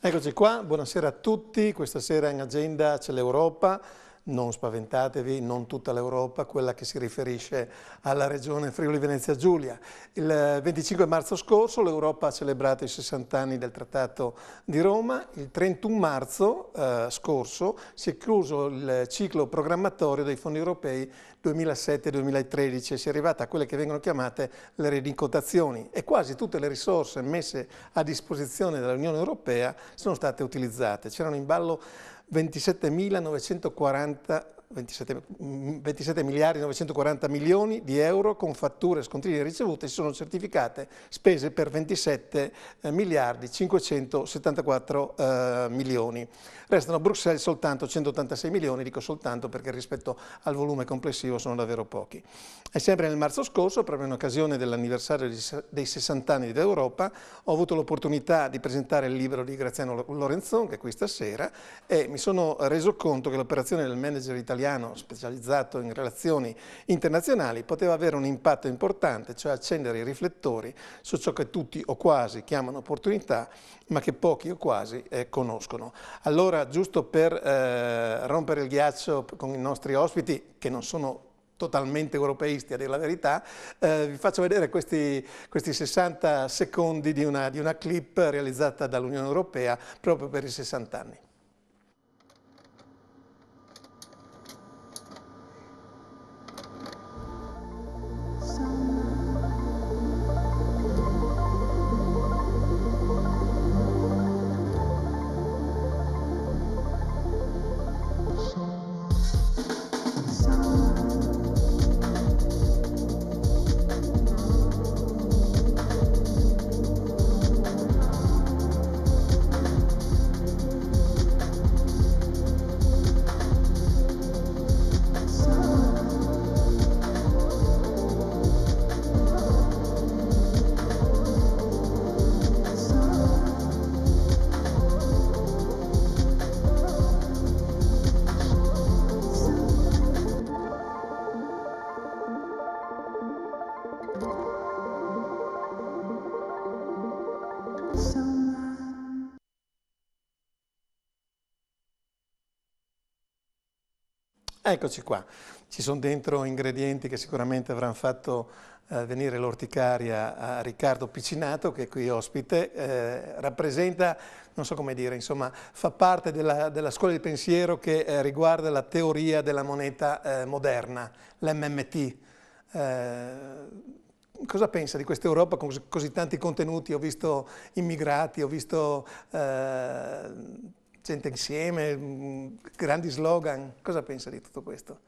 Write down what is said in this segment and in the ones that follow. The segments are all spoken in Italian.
Eccoci qua, buonasera a tutti. Questa sera in agenda c'è l'Europa, non spaventatevi, non tutta l'Europa, quella che si riferisce alla regione Friuli Venezia Giulia. Il 25 marzo scorso l'Europa ha celebrato i 60 anni del Trattato di Roma, il 31 marzo eh, scorso si è chiuso il ciclo programmatorio dei fondi europei 2007-2013 e si è arrivata a quelle che vengono chiamate le rendicontazioni e quasi tutte le risorse messe a disposizione dell'Unione Europea sono state utilizzate. C'erano in ballo 27.940 27, 27 mm, miliardi 940 milioni di euro con fatture e scontrini ricevute si sono certificate spese per 27 eh, miliardi 574 eh, milioni. Restano a Bruxelles soltanto 186 milioni, dico soltanto perché rispetto al volume complessivo sono davvero pochi. E sempre nel marzo scorso, proprio in occasione dell'anniversario dei 60 anni d'Europa, ho avuto l'opportunità di presentare il libro di Graziano Lorenzon, che è qui stasera, e mi sono reso conto che l'operazione del manager italiano italiano specializzato in relazioni internazionali poteva avere un impatto importante, cioè accendere i riflettori su ciò che tutti o quasi chiamano opportunità, ma che pochi o quasi eh, conoscono. Allora, giusto per eh, rompere il ghiaccio con i nostri ospiti, che non sono totalmente europeisti a dire la verità, eh, vi faccio vedere questi, questi 60 secondi di una, di una clip realizzata dall'Unione Europea proprio per i 60 anni. Eccoci qua, ci sono dentro ingredienti che sicuramente avranno fatto eh, venire l'orticaria a Riccardo Piccinato che è qui ospite, eh, rappresenta, non so come dire, insomma fa parte della, della scuola di pensiero che eh, riguarda la teoria della moneta eh, moderna, l'MMT. Eh, cosa pensa di questa Europa con così tanti contenuti? Ho visto immigrati, ho visto eh, gente insieme, mm, grandi slogan. Cosa pensa di tutto questo?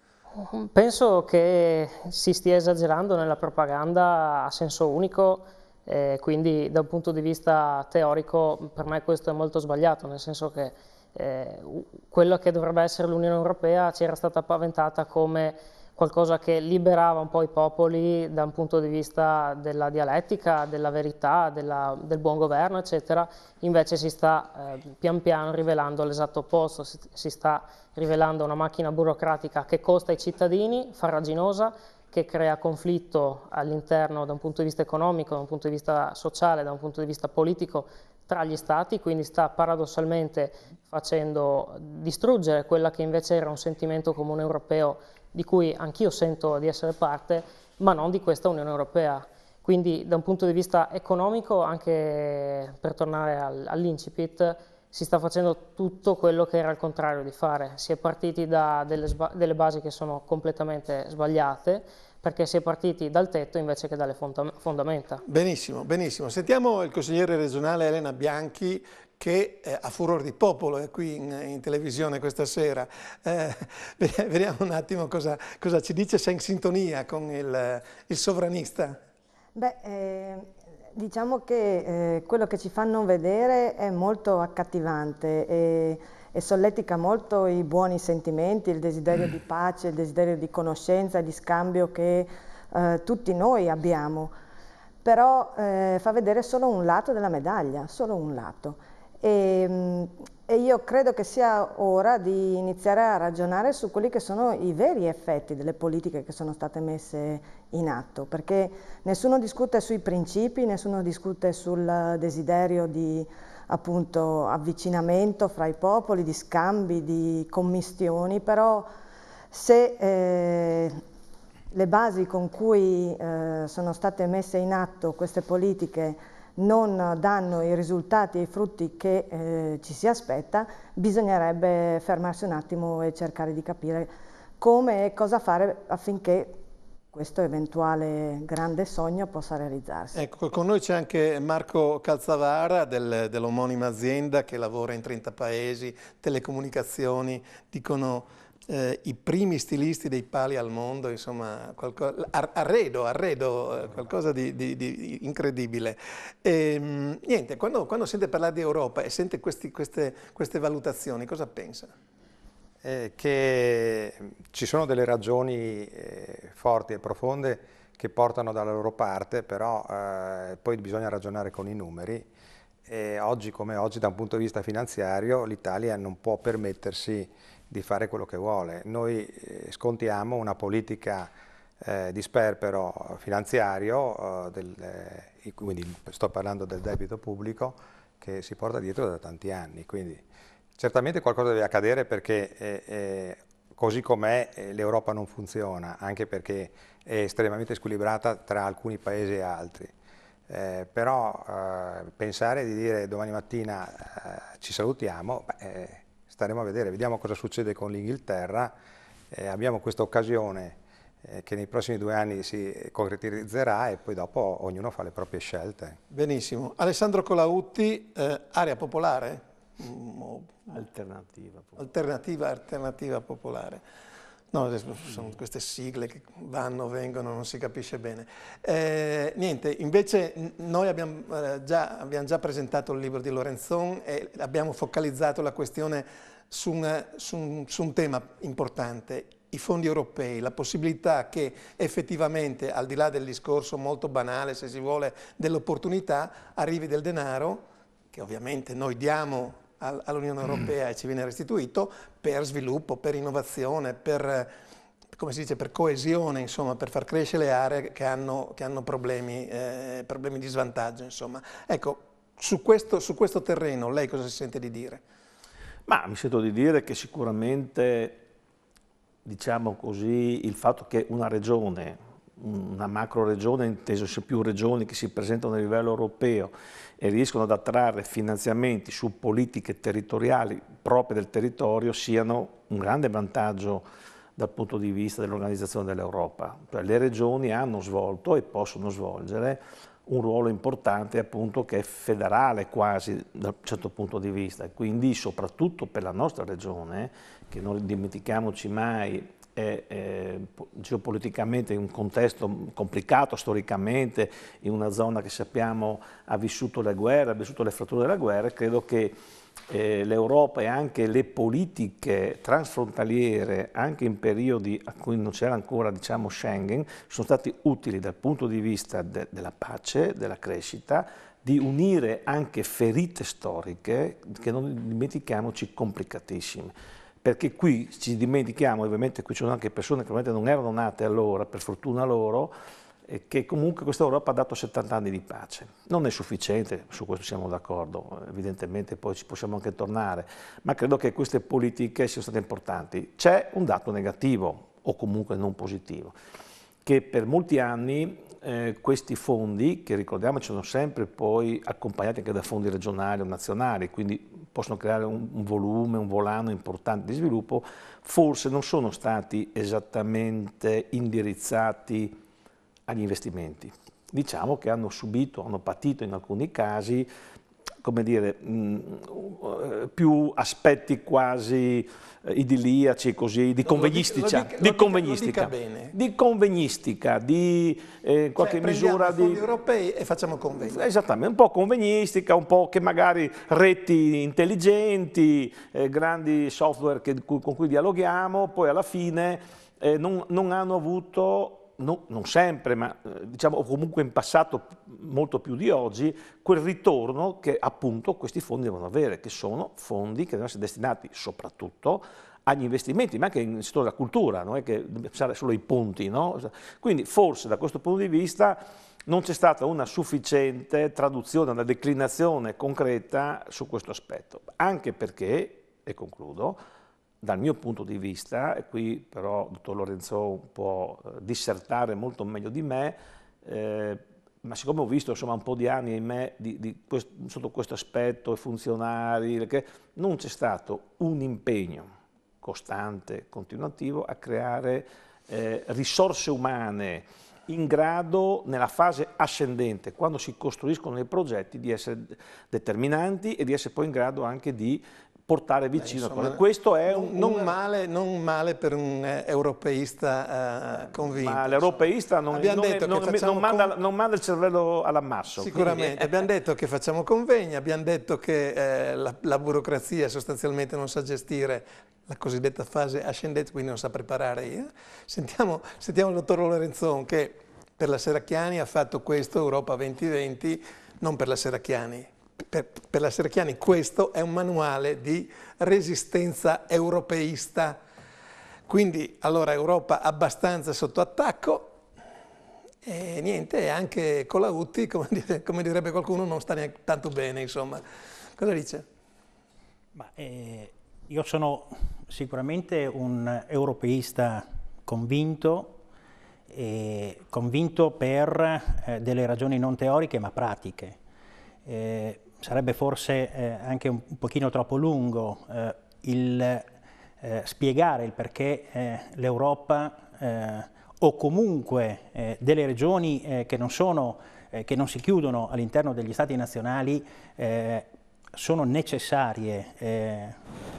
Penso che si stia esagerando nella propaganda a senso unico, eh, quindi da un punto di vista teorico per me questo è molto sbagliato, nel senso che eh, quello che dovrebbe essere l'Unione Europea ci era stata paventata come qualcosa che liberava un po' i popoli da un punto di vista della dialettica, della verità, della, del buon governo, eccetera, invece si sta eh, pian piano rivelando l'esatto opposto, si, si, sta rivelando una macchina burocratica che costa ai cittadini, farraginosa, che crea conflitto all'interno da un punto di vista economico, da un punto di vista sociale, da un punto di vista politico tra gli stati, quindi sta paradossalmente facendo distruggere quella che invece era un sentimento comune europeo di cui anch'io sento di essere parte, ma non di questa Unione Europea. Quindi da un punto di vista economico, anche per tornare al, all'incipit, si sta facendo tutto quello che era il contrario di fare. Si è partiti da delle, delle basi che sono completamente sbagliate, perché si è partiti dal tetto invece che dalle fondamenta. Benissimo, benissimo. Sentiamo il consigliere regionale Elena Bianchi che eh, a furor di popolo è eh, qui in, in televisione questa sera. Eh, vediamo un attimo cosa, cosa, ci dice, se è in sintonia con il, il sovranista. Beh, eh, diciamo che eh, quello che ci fanno vedere è molto accattivante e, e solletica molto i buoni sentimenti, il desiderio mm. di pace, il desiderio di conoscenza, di scambio che eh, tutti noi abbiamo però eh, fa vedere solo un lato della medaglia, solo un lato. E, ehm, e io credo che sia ora di iniziare a ragionare su quelli che sono i veri effetti delle politiche che sono state messe in atto, perché nessuno discute sui principi, nessuno discute sul desiderio di appunto, avvicinamento fra i popoli, di scambi, di commistioni, però se eh, le basi con cui eh, sono state messe in atto queste politiche non danno i risultati e i frutti che eh, ci si aspetta, bisognerebbe fermarsi un attimo e cercare di capire come e cosa fare affinché questo eventuale grande sogno possa realizzarsi. Ecco, con noi c'è anche Marco Calzavara del, dell'omonima azienda che lavora in 30 paesi, telecomunicazioni, dicono eh, i primi stilisti dei pali al mondo, insomma, qualcosa, arredo, arredo, eh, qualcosa di, di, di incredibile. E, ehm, niente, quando, quando, sente parlare di Europa e sente questi, queste, queste valutazioni, cosa pensa? Eh, che ci sono delle ragioni eh, forti e profonde che portano dalla loro parte, però eh, poi bisogna ragionare con i numeri. E oggi come oggi, da un punto di vista finanziario, l'Italia non può permettersi di fare quello che vuole. Noi eh, scontiamo una politica eh, di sperpero finanziario, eh, del, eh, quindi sto parlando del debito pubblico, che si porta dietro da tanti anni. Quindi certamente qualcosa deve accadere perché eh, eh, così com'è l'Europa non funziona, anche perché è estremamente squilibrata tra alcuni paesi e altri. Eh, però eh, pensare di dire domani mattina eh, ci salutiamo, beh, staremo a vedere, vediamo cosa succede con l'Inghilterra, eh, abbiamo questa occasione eh, che nei prossimi due anni si concretizzerà e poi dopo ognuno fa le proprie scelte. Benissimo. Alessandro Colautti, eh, area popolare? Mm, alternativa. Alternativa, alternativa popolare. No, sono queste sigle che vanno, vengono, non si capisce bene. Eh, niente, invece noi abbiamo eh, già, abbiamo già, presentato il libro di Lorenzon e abbiamo focalizzato la questione su, una, su, un, su un tema importante, i fondi europei, la possibilità che effettivamente, al di là del discorso molto banale, se si vuole, dell'opportunità, arrivi del denaro, che ovviamente noi diamo all'Unione mm. Europea mm. e ci viene restituito per sviluppo, per innovazione, per, come si dice, per coesione, insomma, per far crescere le aree che hanno, che hanno problemi, eh, problemi, di svantaggio. Insomma. Ecco, su questo, su questo terreno lei cosa si sente di dire? Ma mi sento di dire che sicuramente, diciamo così, il fatto che una regione una macro regione, inteso sia più regioni che si presentano a livello europeo e riescono ad attrarre finanziamenti su politiche territoriali proprie del territorio siano un grande vantaggio dal punto di vista dell'organizzazione dell'Europa. Cioè, le regioni hanno svolto e possono svolgere un ruolo importante appunto che è federale quasi da un certo punto di vista, quindi soprattutto per la nostra regione, che non dimentichiamoci mai eh, eh, geopoliticamente in un contesto complicato storicamente, in una zona che sappiamo ha vissuto le guerre, ha vissuto le fratture della guerra, credo che eh, l'Europa e anche le politiche transfrontaliere, anche in periodi a cui non c'era ancora diciamo, Schengen, sono stati utili dal punto di vista de della pace, della crescita, di unire anche ferite storiche che non dimentichiamoci complicatissime perché qui ci dimentichiamo, ovviamente qui ci sono anche persone che probabilmente non erano nate allora, per fortuna loro, e che comunque questa Europa ha dato 70 anni di pace. Non è sufficiente, su questo siamo d'accordo, evidentemente poi ci possiamo anche tornare, ma credo che queste politiche siano state importanti. C'è un dato negativo, o comunque non positivo, che per molti anni eh, questi fondi, che ricordiamoci sono sempre poi accompagnati anche da fondi regionali o nazionali, quindi possono creare un, un volume, un volano importante di sviluppo, forse non sono stati esattamente indirizzati agli investimenti. Diciamo che hanno subito, hanno patito in alcuni casi come dire, mh, mm, eh, più aspetti quasi eh, idilliaci così, di convegnistica, di, convegnistica di convegnistica, di eh, cioè, qualche cioè, misura di... europei e facciamo convegni. Esattamente, un po' convegnistica, un po' che magari reti intelligenti, eh, grandi software che, con cui dialoghiamo, poi alla fine eh, non, non hanno avuto no, non sempre, ma eh, diciamo comunque in passato molto più di oggi, quel ritorno che appunto questi fondi devono avere, che sono fondi che devono essere destinati soprattutto agli investimenti, ma anche nel settore della cultura, non è che dobbiamo pensare solo ai ponti. No? Quindi forse da questo punto di vista non c'è stata una sufficiente traduzione, una declinazione concreta su questo aspetto, anche perché, e concludo, dal mio punto di vista, e qui però il dottor Lorenzo può eh, dissertare molto meglio di me, eh, ma siccome ho visto insomma, un po' di anni in me di, di quest, sotto questo aspetto, i funzionari, perché non c'è stato un impegno costante, continuativo, a creare eh, risorse umane in grado nella fase ascendente, quando si costruiscono i progetti, di essere determinanti e di essere poi in grado anche di portare vicino. Beh, insomma, Questo è un, non, un... Male, non, male, per un eh, europeista uh, convinto. Ma l'europeista non, non, non, manda, con... non manda il cervello all'ammasso. Sicuramente, quindi... abbiamo detto che facciamo convegni, abbiamo detto che eh, la, la burocrazia sostanzialmente non sa gestire la cosiddetta fase ascendente, quindi non sa preparare. Sentiamo, sentiamo il dottor Lorenzon che per la Seracchiani ha fatto questo Europa 2020, non per la Seracchiani, per, per la Serchiani questo è un manuale di resistenza europeista. Quindi allora Europa abbastanza sotto attacco e niente, anche Colautti, come, dire, come direbbe qualcuno, non sta neanche tanto bene, insomma. Cosa dice? Ma, eh, io sono sicuramente un europeista convinto, eh, convinto per eh, delle ragioni non teoriche ma pratiche. Eh, sarebbe forse eh, anche un, pochino troppo lungo eh, il, eh, spiegare il perché eh, l'Europa eh, o comunque delle regioni che non, sono, che, non si chiudono all'interno degli stati nazionali sono necessarie. Eh,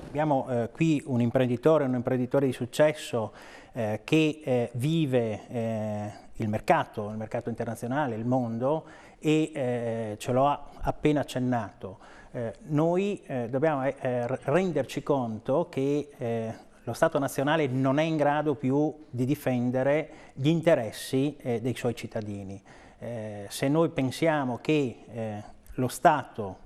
abbiamo eh, qui un imprenditore, un imprenditore di successo eh, che vive il mercato, il mercato internazionale, il mondo e eh, ce l'ho appena accennato, eh, noi eh, dobbiamo eh, eh, renderci conto che eh, lo Stato nazionale non è in grado più di difendere gli interessi dei suoi cittadini. se noi pensiamo che lo Stato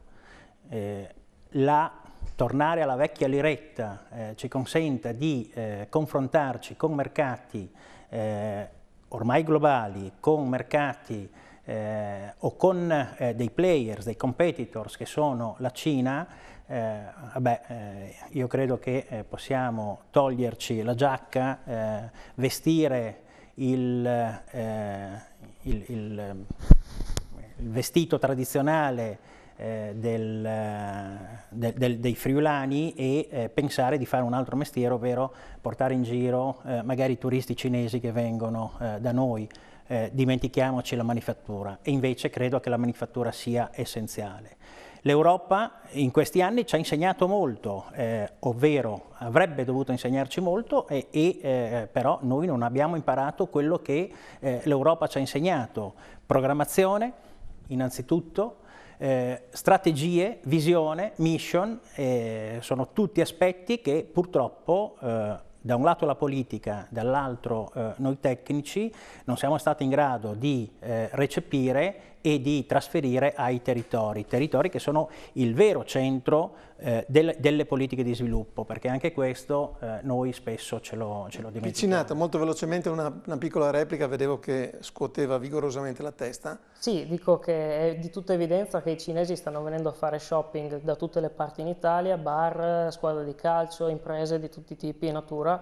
la tornare alla vecchia liretta eh, ci consenta di eh, confrontarci con mercati eh, ormai globali, con mercati eh, o con eh, dei players, dei competitors che sono la Cina, eh, vabbè, eh, io credo che eh, possiamo toglierci la giacca, vestire il, il, il, il vestito tradizionale del, del, del, dei friulani e eh, pensare di fare un altro mestiere, ovvero portare in giro eh, magari turisti cinesi che vengono eh, da noi eh, dimentichiamoci la manifattura e invece credo che la manifattura sia essenziale. L'Europa in questi anni ci ha insegnato molto, eh, ovvero avrebbe dovuto insegnarci molto, e, e eh, però noi non abbiamo imparato quello che eh, l'Europa ci ha insegnato. Programmazione, innanzitutto, eh, strategie, visione, mission, eh, sono tutti aspetti che purtroppo eh, da un lato la politica, dall'altro eh, noi tecnici, non siamo stati in grado di eh, recepire e di trasferire ai territori, territori che sono il vero centro eh, del, delle politiche di sviluppo, perché anche questo eh, noi spesso ce lo, ce lo dimentichiamo. Piccinata, molto velocemente una, una, piccola replica, vedevo che scuoteva vigorosamente la testa. Sì, dico che è di tutta evidenza che i cinesi stanno venendo a fare shopping da tutte le parti in Italia, bar, squadre di calcio, imprese di tutti i tipi e natura,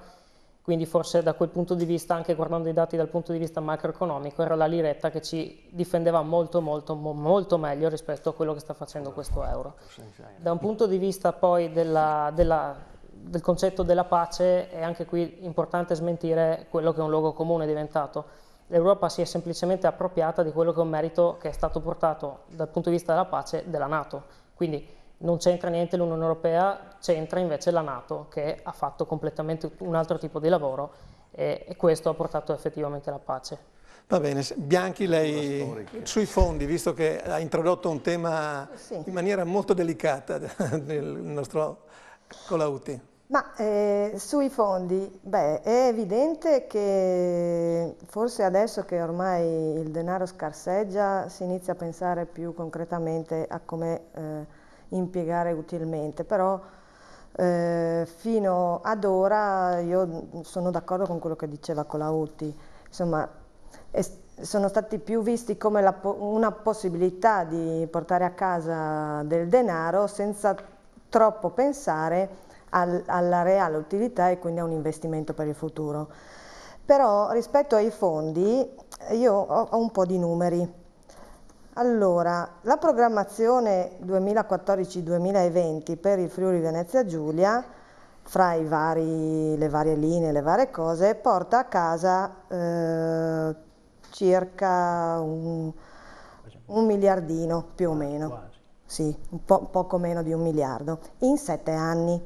quindi forse da quel punto di vista, anche guardando i dati dal punto di vista macroeconomico, era la liretta che ci difendeva molto molto molto meglio rispetto a quello che sta facendo questo euro. Da un punto di vista poi della, della, del concetto della pace è anche qui importante smentire quello che è un luogo comune diventato. L'Europa si è semplicemente appropriata di quello che è un merito che è stato portato dal punto di vista della pace della Nato. Quindi non c'entra niente l'Unione Europea, c'entra invece la Nato che ha fatto completamente un altro tipo di lavoro e, e questo ha portato effettivamente alla pace. Va bene, Bianchi lei sui fondi, visto che ha introdotto un tema sì. in maniera molto delicata del nostro Colauti. Ma eh, sui fondi, beh, è evidente che forse adesso che ormai il denaro scarseggia si inizia a pensare più concretamente a come eh, impiegare utilmente, però eh, fino ad ora io sono d'accordo con quello che diceva Colauti, insomma sono stati più visti come la, una possibilità di portare a casa del denaro senza troppo pensare al, alla reale utilità e quindi a un investimento per il futuro. Però rispetto ai fondi io ho, ho un po' di numeri. Allora, la programmazione 2014-2020 per il Friuli Venezia Giulia, fra vari, le varie linee, le varie cose, porta a casa eh, circa un, un, miliardino più o ah, meno, sì, un po', poco meno di un miliardo, in sette anni.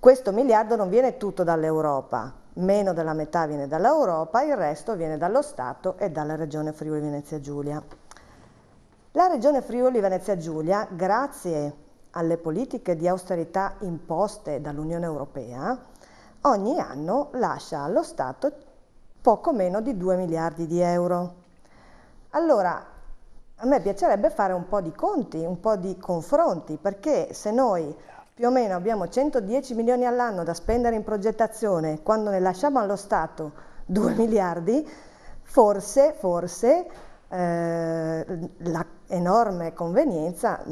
Questo miliardo non viene tutto dall'Europa, meno della metà viene dall'Europa, il resto viene dallo Stato e dalla Regione Friuli Venezia Giulia. La Regione Friuli Venezia Giulia, grazie alle politiche di austerità imposte dall'Unione Europea, ogni anno lascia allo Stato poco meno di 2 miliardi di euro. Allora, a me piacerebbe fare un po' di conti, un po' di confronti, perché se noi più o meno abbiamo 110 milioni all'anno da spendere in progettazione, quando ne lasciamo allo Stato 2 miliardi, forse, forse eh, la enorme convenienza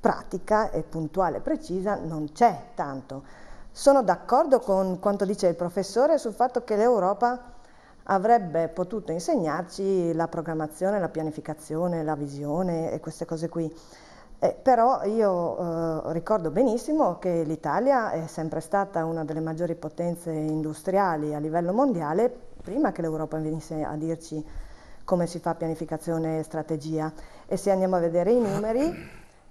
pratica e puntuale e precisa non c'è tanto. Sono d'accordo con quanto dice il professore sul fatto che l'Europa avrebbe potuto insegnarci la programmazione, la pianificazione, la visione e queste cose qui. Eh, però io eh, ricordo benissimo che l'Italia è sempre stata una delle maggiori potenze industriali a livello mondiale prima che l'Europa venisse a dirci come si fa pianificazione e strategia. E se andiamo a vedere i numeri,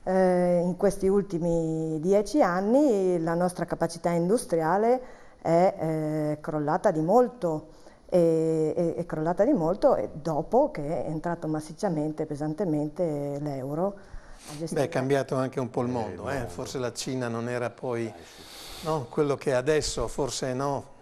eh, in questi ultimi dieci anni la nostra capacità industriale è eh, crollata di molto. E, e, è crollata di molto dopo che è entrato massicciamente, pesantemente l'euro. Beh, è cambiato anche un po' il mondo, eh, eh. il forse la Cina non era poi no, quello che è adesso, forse no,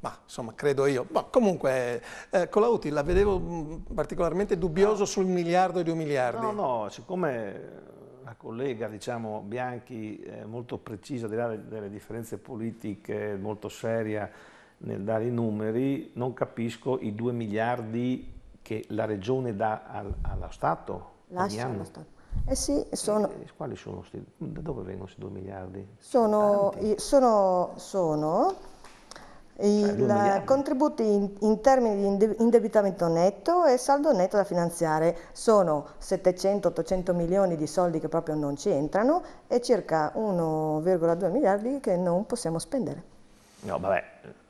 ma insomma, credo io. Ma comunque, eh, Colauti la vedevo mm, particolarmente dubbioso sul miliardo e due miliardi. No, no, siccome la collega diciamo, Bianchi è molto precisa delle, delle differenze politiche, molto seria nel dare i numeri, non capisco i 2 miliardi che la Regione dà al, allo Stato. Lascia allo Stato. Eh sì, sono... E, quali sono? Da dove vengono questi 2 miliardi? Sono, sono, sono cioè, I contributi in, in, termini di indebitamento netto e saldo netto da finanziare sono 700-800 milioni di soldi che proprio non ci entrano e circa 1,2 miliardi che non possiamo spendere. No, vabbè,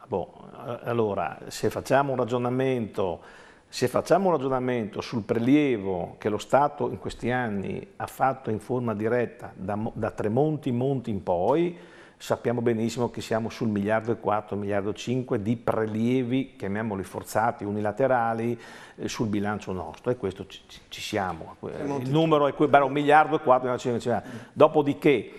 boh, allora se facciamo un ragionamento se facciamo un ragionamento sul prelievo che lo Stato in questi anni ha fatto in forma diretta da, da Tremonti-Monti in poi, sappiamo benissimo che siamo sul miliardo e 4, miliardo e 5 di prelievi, chiamiamoli forzati, unilaterali, eh, sul bilancio nostro e questo ci, ci siamo. Il numero è, però un miliardo e 4, dopodiché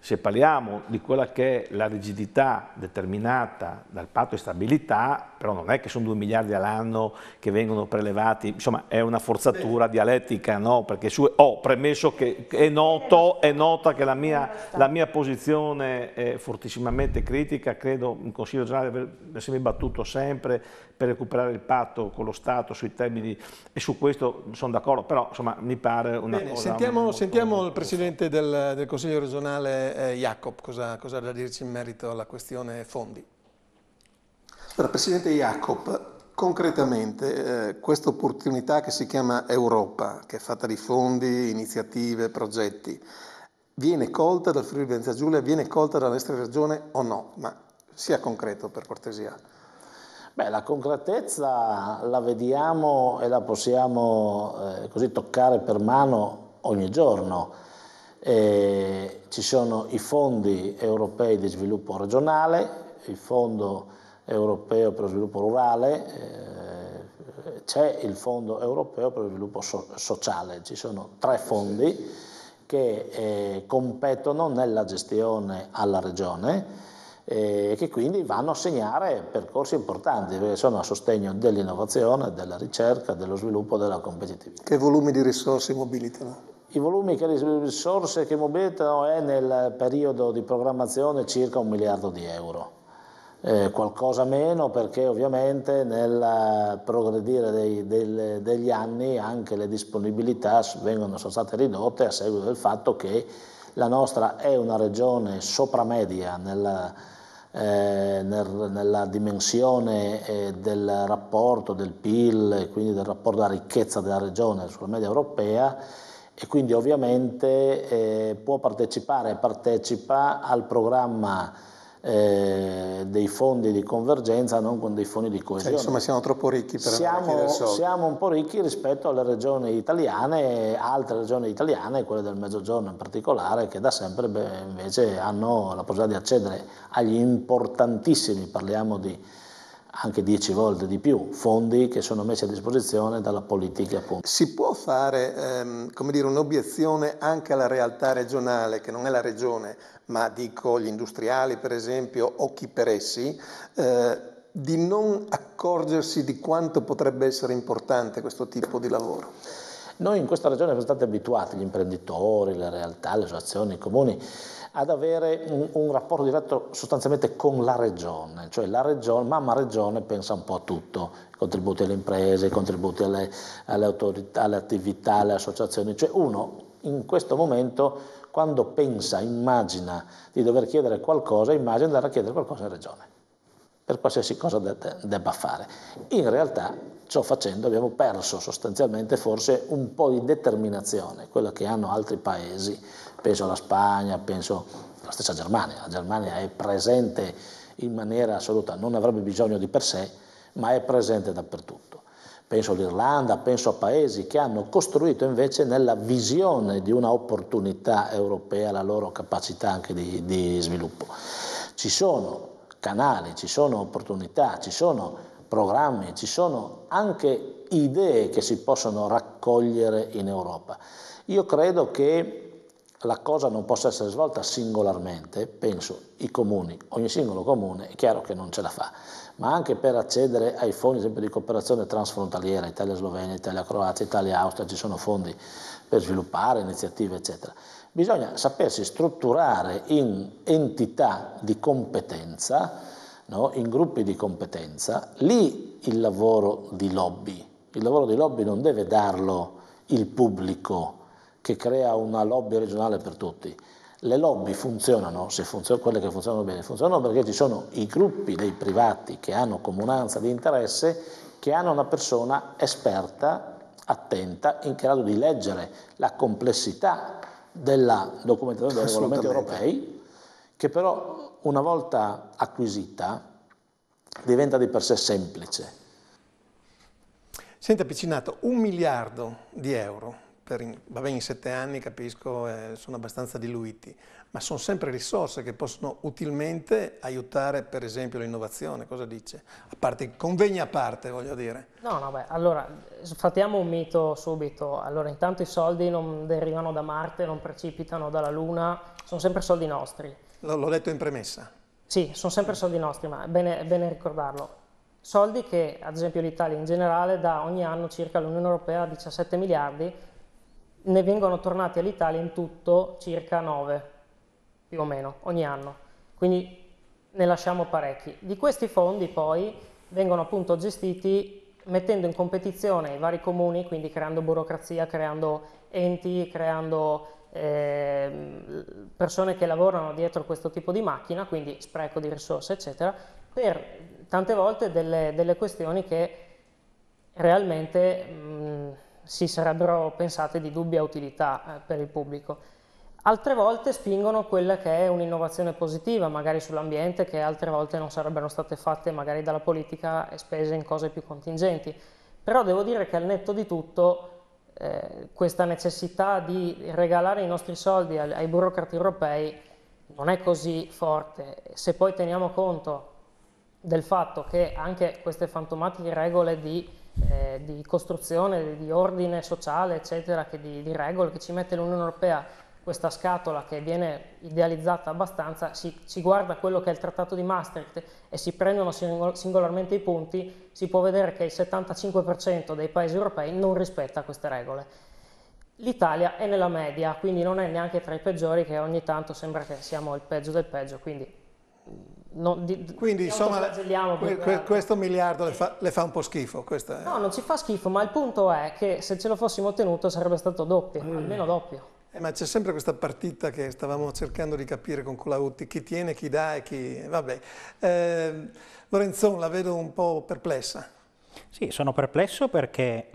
se parliamo di quella che è la rigidità determinata dal patto di stabilità, però non è che sono 2 miliardi all'anno che vengono prelevati, insomma è una forzatura dialettica, no? perché su, ho premesso che è, noto, è nota che la mia, la mia, posizione è fortissimamente critica, credo in Consiglio generale di essermi battuto sempre per recuperare il patto con lo Stato sui termini e su questo sono d'accordo, però insomma mi pare una Bene, cosa... Sentiamo, molto, sentiamo molto, il Presidente del, del, Consiglio regionale eh, Jacob, cosa, cosa ha da dirci in merito alla questione fondi. Allora, Presidente Jacob, Concretamente, eh, questa opportunità che si chiama Europa, che è fatta di fondi, iniziative, progetti, viene colta dal Friuli Venezia Giulia, viene colta dalla nostra regione o no? Ma sia concreto per cortesia. Beh, la concretezza la vediamo e la possiamo eh, così toccare per mano ogni giorno. Eh, ci sono i fondi europei di sviluppo regionale, il Fondo europeo per lo sviluppo rurale, eh, c'è il Fondo europeo per lo sviluppo so sociale, ci sono tre fondi che eh, competono nella gestione alla regione e che quindi vanno a segnare percorsi importanti perché sono a sostegno dell'innovazione, della ricerca, dello sviluppo, della competitività. Che volumi di risorse mobilitano? I volumi che risorse che mobilitano è nel periodo di programmazione circa un miliardo di euro. Eh, qualcosa meno perché ovviamente nel progredire dei, del, degli anni anche le disponibilità vengono, sono state ridotte a seguito del fatto che la nostra è una regione sopra media nella, eh, nel, nella dimensione eh, del rapporto del PIL, quindi del rapporto della ricchezza della regione sulla media europea e quindi ovviamente eh, può partecipare e partecipa al programma eh, dei fondi di convergenza non con dei fondi di cioè, coesione. Cioè, insomma siamo troppo ricchi per siamo, siamo un po' ricchi rispetto alle regioni italiane, altre regioni italiane, quelle del Mezzogiorno in particolare, che da sempre beh, invece hanno la possibilità di accedere agli importantissimi, parliamo di anche dieci volte di più fondi che sono messi a disposizione dalla politica. Appunto. Si può fare ehm, dire, un'obiezione anche alla realtà regionale, che non è la regione, ma dico gli industriali per esempio o chi per essi, eh, di non accorgersi di quanto potrebbe essere importante questo tipo di lavoro? Noi in questa regione siamo stati abituati, gli imprenditori, le realtà, le associazioni, i comuni, ad avere un, un, rapporto diretto sostanzialmente con la regione, cioè la regione, mamma regione pensa un po' a tutto, i contributi alle imprese, i contributi alle, alle, autorità, alle attività, alle associazioni, cioè uno in questo momento quando pensa, immagina di dover chiedere qualcosa, immagina di andare a chiedere qualcosa in regione per qualsiasi cosa de debba fare. In realtà ciò facendo abbiamo perso sostanzialmente forse un po' di determinazione, quella che hanno altri paesi, penso alla Spagna, penso alla stessa Germania, la Germania è presente in maniera assoluta, non avrebbe bisogno di per sé, ma è presente dappertutto. Penso all'Irlanda, penso a paesi che hanno costruito invece nella visione di una opportunità europea la loro capacità anche di, di sviluppo. Ci sono canali, ci sono opportunità, ci sono programmi, ci sono anche idee che si possono raccogliere in Europa. Io credo che la cosa non possa essere svolta singolarmente, penso i comuni, ogni singolo comune è chiaro che non ce la fa, ma anche per accedere ai fondi esempio, di cooperazione transfrontaliera, Italia-Slovenia, Italia-Croazia, Italia-Austria, ci sono fondi per sviluppare iniziative eccetera bisogna sapersi strutturare in entità di competenza, no? in gruppi di competenza, lì il lavoro di lobby. Il lavoro di lobby non deve darlo il pubblico che crea una lobby regionale per tutti. Le lobby funzionano, se funzionano, quelle che funzionano bene, funzionano perché ci sono i gruppi dei privati che hanno comunanza di interesse, che hanno una persona esperta, attenta, in grado di leggere la complessità della documentazione dei regolamenti europei, che però una volta acquisita diventa di per sé semplice. Senti, Piccinato, un miliardo di euro per in, vabbè, in sette anni capisco eh, sono abbastanza diluiti, ma sono sempre risorse che possono utilmente aiutare per esempio l'innovazione, cosa dice? A parte convegni a parte voglio dire. No, no, beh, allora sfattiamo un mito subito, allora intanto i soldi non derivano da Marte, non precipitano dalla Luna, sono sempre soldi nostri. L'ho detto in premessa. Sì, sono sempre soldi nostri, ma è bene, è bene ricordarlo soldi che ad esempio l'Italia in generale dà ogni anno circa all'Unione Europea 17 miliardi ne vengono tornati all'Italia in tutto circa 9, più o meno, ogni anno. Quindi ne lasciamo parecchi. Di questi fondi poi vengono appunto gestiti mettendo in competizione i vari comuni, quindi creando burocrazia, creando enti, creando eh, persone che lavorano dietro questo tipo di macchina, quindi spreco di risorse, eccetera, per tante volte delle, delle questioni che realmente si sarebbero pensate di dubbia utilità eh, per il pubblico. Altre volte spingono quella che è un'innovazione positiva, magari sull'ambiente, che altre volte non sarebbero state fatte magari dalla politica e spese in cose più contingenti. Però devo dire che al netto di tutto eh, questa necessità di regalare i nostri soldi ai, ai burocrati europei non è così forte. Se poi teniamo conto del fatto che anche queste fantomatiche regole di eh, di costruzione, di ordine sociale, eccetera, che di, di regole che ci mette l'Unione Europea, questa scatola che viene idealizzata abbastanza, si, si, guarda quello che è il trattato di Maastricht e si prendono singol singolarmente i punti, si può vedere che il 75% dei paesi europei non rispetta queste regole. L'Italia è nella media, quindi non è neanche tra i peggiori, che ogni tanto sembra che siamo il peggio del peggio, quindi non, di, Quindi insomma que, que, questo miliardo le fa, le fa, un po' schifo. Questa, no, non ci fa schifo, ma il punto è che se ce lo fossimo ottenuto sarebbe stato doppio, mm. almeno doppio. Eh, ma c'è sempre questa partita che stavamo cercando di capire con Colautti, chi tiene, chi dà e chi... Vabbè. Eh, Lorenzon la vedo un po' perplessa. Sì, sono perplesso perché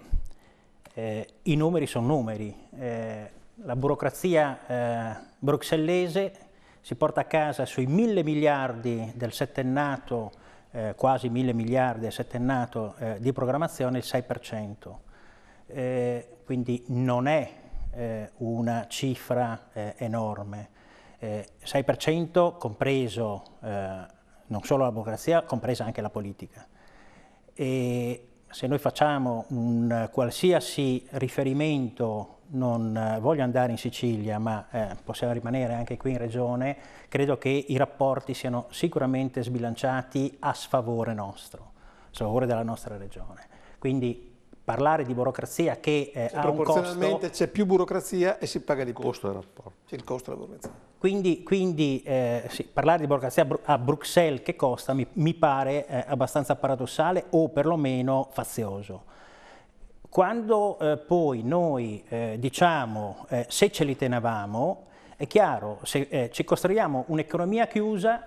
eh, i numeri sono numeri. Eh, la burocrazia eh, bruxellese si porta a casa sui mille miliardi del settennato, eh, quasi mille miliardi del settennato eh, di programmazione, il 6%. Eh, quindi non è eh, una cifra eh, enorme. 6% eh, compreso non solo la burocrazia, compresa anche la politica. E se noi facciamo un qualsiasi riferimento, non eh, voglio andare in Sicilia, ma eh, possiamo rimanere anche qui in regione, credo che i rapporti siano sicuramente sbilanciati a sfavore nostro, a sfavore della nostra regione. Quindi parlare di burocrazia che eh, ha un costo... c'è più burocrazia e si paga di più. Costo del rapporto. C'è il costo della burocrazia. Quindi, quindi eh, sì, parlare di burocrazia a Bruxelles che costa mi, mi pare eh, abbastanza paradossale o perlomeno fazioso. Quando eh, poi noi eh, diciamo eh, se ce li tenevamo, è chiaro, se ci costruiamo un'economia chiusa,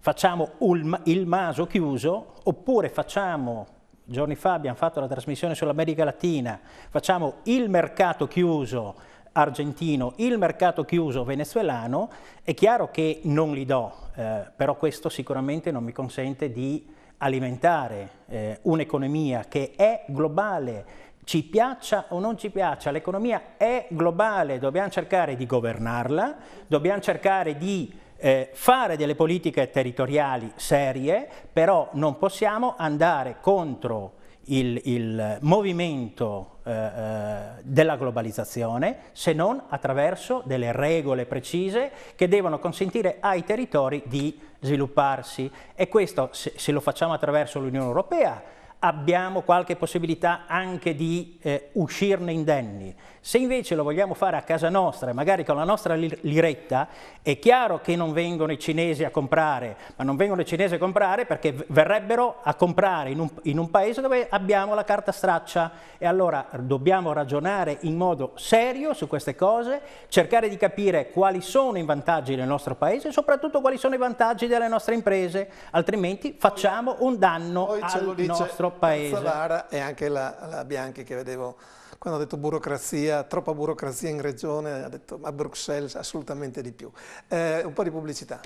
facciamo il, il maso chiuso oppure facciamo giorni fa abbiamo fatto la trasmissione sull'America Latina, facciamo il mercato chiuso argentino, il mercato chiuso venezuelano, è chiaro che non li do, eh, però questo sicuramente non mi consente di alimentare eh, un'economia che è globale, ci piaccia o non ci piaccia, l'economia è globale, dobbiamo cercare di governarla, dobbiamo cercare di eh, fare delle politiche territoriali serie, però non possiamo andare contro il, il movimento eh, eh, della globalizzazione se non attraverso delle regole precise che devono consentire ai territori di svilupparsi e questo se, se lo facciamo attraverso l'Unione Europea abbiamo qualche possibilità anche di eh, uscirne indenni. Se invece lo vogliamo fare a casa nostra, magari con la nostra liretta, è chiaro che non vengono i cinesi a comprare, ma non vengono i cinesi a comprare perché verrebbero a comprare in un, in un paese dove abbiamo la carta straccia e allora dobbiamo ragionare in modo serio su queste cose, cercare di capire quali sono i vantaggi del nostro paese e soprattutto quali sono i vantaggi delle nostre imprese, altrimenti facciamo un danno Poi al nostro paese. Zavara e anche la, la Bianchi che vedevo quando ha detto burocrazia, troppa burocrazia in regione, ha detto a Bruxelles assolutamente di più. Eh, un po' di pubblicità.